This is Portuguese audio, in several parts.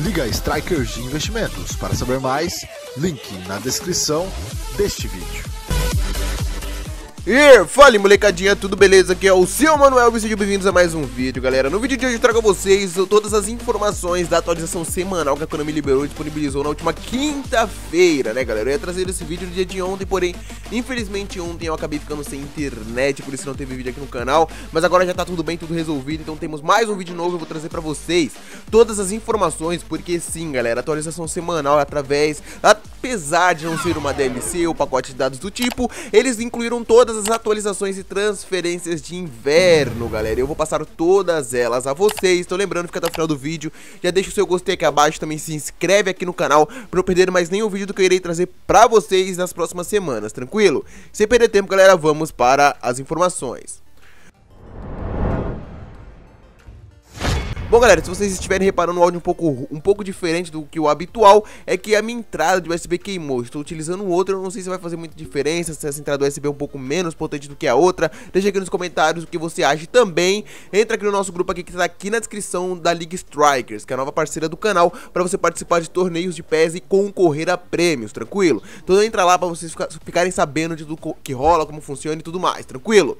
Liga a Strikers de Investimentos. Para saber mais, link na descrição deste vídeo. E fale molecadinha, tudo beleza? Aqui é o seu Manuel e sejam bem-vindos a mais um vídeo, galera. No vídeo de hoje eu trago a vocês todas as informações da atualização semanal que a Konami liberou e disponibilizou na última quinta-feira, né, galera? Eu ia trazer esse vídeo no dia de ontem, porém, infelizmente ontem eu acabei ficando sem internet, por isso não teve vídeo aqui no canal. Mas agora já tá tudo bem, tudo resolvido, então temos mais um vídeo novo, eu vou trazer pra vocês todas as informações, porque sim, galera, atualização semanal é através, apesar de não ser uma DLC ou pacote de dados do tipo, eles incluíram todas as atualizações e transferências de inverno, galera. Eu vou passar todas elas a vocês. Então lembrando, fica até o final do vídeo. Já deixa o seu gostei aqui abaixo, também se inscreve aqui no canal para não perder mais nenhum vídeo do que eu irei trazer para vocês nas próximas semanas, tranquilo? Sem perder tempo, galera, vamos para as informações. Bom, galera, se vocês estiverem reparando o áudio é um pouco, um pouco diferente do que o habitual, é que a minha entrada de USB queimou. Estou utilizando outra, não sei se vai fazer muita diferença, se essa entrada USB é um pouco menos potente do que a outra. Deixa aqui nos comentários o que você acha também. Entra aqui no nosso grupo aqui que está aqui na descrição da League Strikers, que é a nova parceira do canal, para você participar de torneios de PES e concorrer a prêmios, tranquilo? Então entra lá para vocês ficarem sabendo de tudo que rola, como funciona e tudo mais, tranquilo?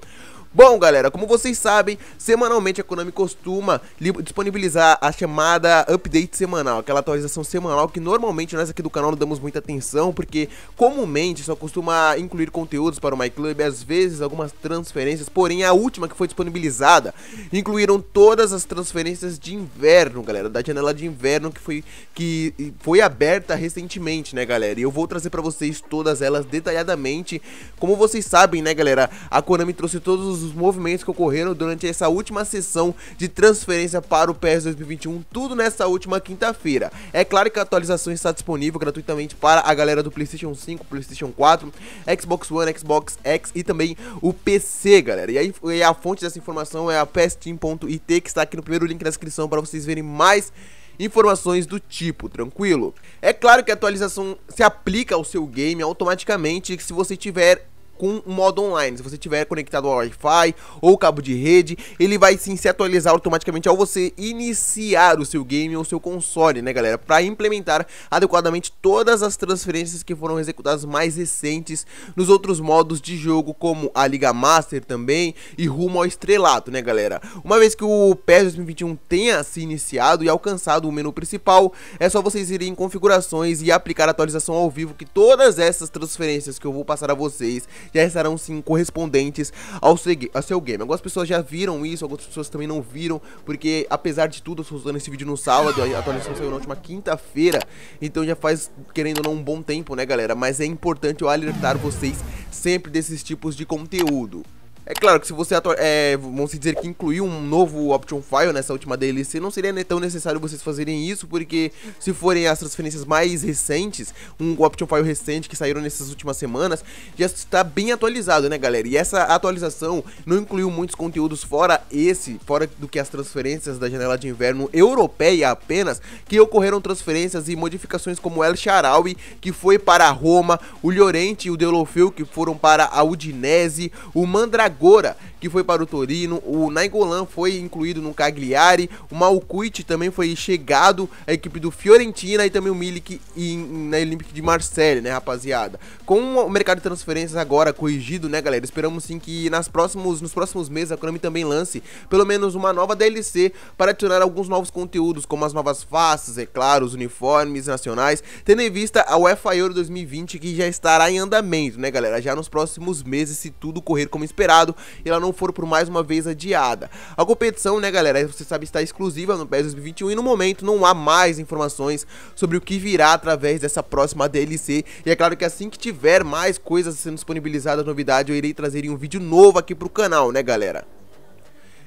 Bom, galera, como vocês sabem, semanalmente a Konami costuma disponibilizar a chamada update semanal, aquela atualização semanal que normalmente nós aqui do canal não damos muita atenção, porque comumente só costuma incluir conteúdos para o MyClub, às vezes algumas transferências, porém a última que foi disponibilizada incluíram todas as transferências de inverno, galera, da janela de inverno que foi, que foi aberta recentemente, né, galera? E eu vou trazer para vocês todas elas detalhadamente. Como vocês sabem, né, galera, a Konami trouxe todos os todos os movimentos que ocorreram durante essa última sessão de transferência para o PES 2021, tudo nessa última quinta-feira. É claro que a atualização está disponível gratuitamente para a galera do PlayStation 5, PlayStation 4, Xbox One, Xbox X e também o PC, galera. E aí e a fonte dessa informação é a pesteam.it que está aqui no primeiro link na descrição para vocês verem mais informações do tipo, tranquilo? É claro que a atualização se aplica ao seu game automaticamente se você tiver com o modo online. Se você tiver conectado ao Wi-Fi ou cabo de rede, ele vai sim se atualizar automaticamente ao você iniciar o seu game ou seu console, né, galera? Para implementar adequadamente todas as transferências que foram executadas mais recentes nos outros modos de jogo, como a Liga Master também e rumo ao estrelato, né, galera? Uma vez que o PES 2021 tenha se iniciado e alcançado o menu principal, é só vocês irem em configurações e aplicar a atualização ao vivo que todas essas transferências que eu vou passar a vocês já estarão sim correspondentes ao, ao seu game. Algumas pessoas já viram isso, algumas pessoas também não viram, porque apesar de tudo, eu estou usando esse vídeo no sábado, a atualização saiu na última quinta-feira, então já faz, querendo ou não, um bom tempo, né galera? Mas é importante eu alertar vocês sempre desses tipos de conteúdo. É claro que se você, é, vamos dizer que incluiu um novo option file nessa última DLC, não seria tão necessário vocês fazerem isso, porque se forem as transferências mais recentes, um option file recente que saíram nessas últimas semanas, já está bem atualizado, né galera? E essa atualização não incluiu muitos conteúdos fora esse, fora do que as transferências da janela de inverno europeia apenas, que ocorreram transferências e modificações como El Sharawi, que foi para Roma, o Llorente e o Deulofeu, que foram para a Udinese, o Mandragão, Agora, que foi para o Torino, o Nainggolan foi incluído no Cagliari, o Malcuit também foi chegado à equipe do Fiorentina e também o Milik na Olympique de Marseille, né, rapaziada? Com o mercado de transferências agora corrigido, né, galera? Esperamos sim que nas próximos, nos próximos meses a Konami também lance pelo menos uma nova DLC para adicionar alguns novos conteúdos, como as novas faces, é claro, os uniformes nacionais, tendo em vista a UEFA Euro 2020 que já estará em andamento, né, galera? Já nos próximos meses, se tudo correr como esperado passado e ela não for por mais uma vez adiada. A competição, né, galera, você sabe, está exclusiva no PES 2021 e no momento não há mais informações sobre o que virá através dessa próxima DLC. E é claro que assim que tiver mais coisas sendo disponibilizadas, novidade, eu irei trazer um vídeo novo aqui pro canal, né, galera?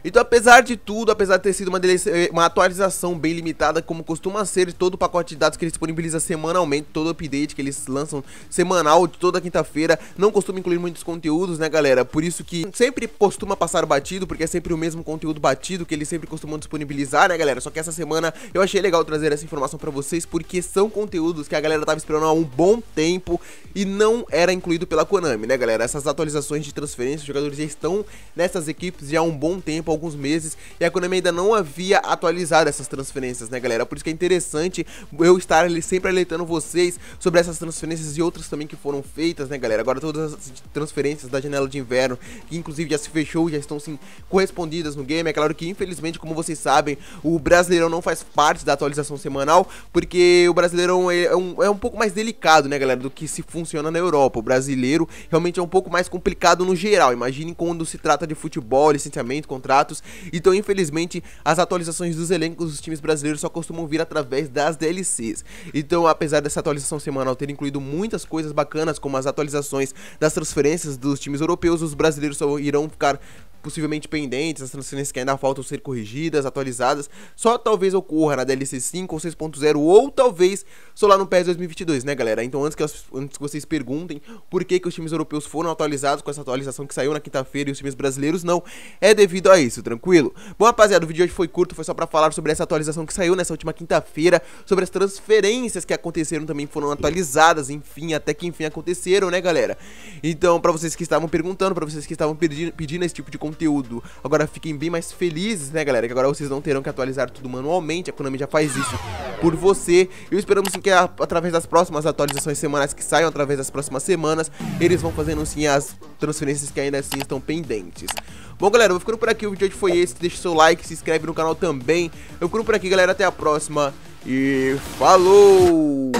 Então, apesar de tudo, apesar de ter sido uma, eh, uma atualização bem limitada, como costuma ser de todo o pacote de dados que eles disponibilizam semanalmente, todo update que eles lançam semanal, de toda quinta-feira, não costuma incluir muitos conteúdos, né, galera? Por isso que sempre costuma passar batido, porque é sempre o mesmo conteúdo batido que eles sempre costumam disponibilizar, né, galera? Só que essa semana eu achei legal trazer essa informação para vocês, porque são conteúdos que a galera tava esperando há um bom tempo e não era incluído pela Konami, né, galera? Essas atualizações de transferência, os jogadores já estão nessas equipes já há um bom tempo alguns meses, e a Konami ainda não havia atualizado essas transferências, né, galera? Por isso que é interessante eu estar ali sempre alertando vocês sobre essas transferências e outras também que foram feitas, né, galera? Agora todas as transferências da janela de inverno, que inclusive já se fechou, já estão sim correspondidas no game. É claro que, infelizmente, como vocês sabem, o Brasileirão não faz parte da atualização semanal, porque o Brasileirão é um, é um pouco mais delicado, né, galera, do que se funciona na Europa. O brasileiro realmente é um pouco mais complicado no geral. Imagine quando se trata de futebol, licenciamento, contrato então, infelizmente, as atualizações dos elencos dos times brasileiros só costumam vir através das DLCs. Então, apesar dessa atualização semanal ter incluído muitas coisas bacanas, como as atualizações das transferências dos times europeus, os brasileiros só irão ficar possivelmente pendentes, as transferências que ainda faltam ser corrigidas, atualizadas, só talvez ocorra na DLC 5 ou 6.0 ou talvez só lá no PES 2022, né, galera? Então antes que, antes que vocês perguntem por que, que os times europeus foram atualizados com essa atualização que saiu na quinta-feira e os times brasileiros não, é devido a isso, tranquilo? Bom, rapaziada, o vídeo de hoje foi curto, foi só para falar sobre essa atualização que saiu nessa última quinta-feira, sobre as transferências que aconteceram também foram atualizadas, enfim, até que enfim aconteceram, né, galera? Então, para vocês que estavam perguntando, para vocês que estavam pedindo, pedindo esse tipo de conteúdo, conteúdo. Agora fiquem bem mais felizes, né, galera? Que agora vocês não terão que atualizar tudo manualmente. A Konami já faz isso por você. E esperamos sim que a, através das próximas atualizações semanais que saiam, através das próximas semanas, eles vão fazendo sim as transferências que ainda assim estão pendentes. Bom, galera, eu vou ficando por aqui. O vídeo de hoje foi esse. Deixe seu like, se inscreve no canal também. Eu vou ficando por aqui, galera. Até a próxima. E falou!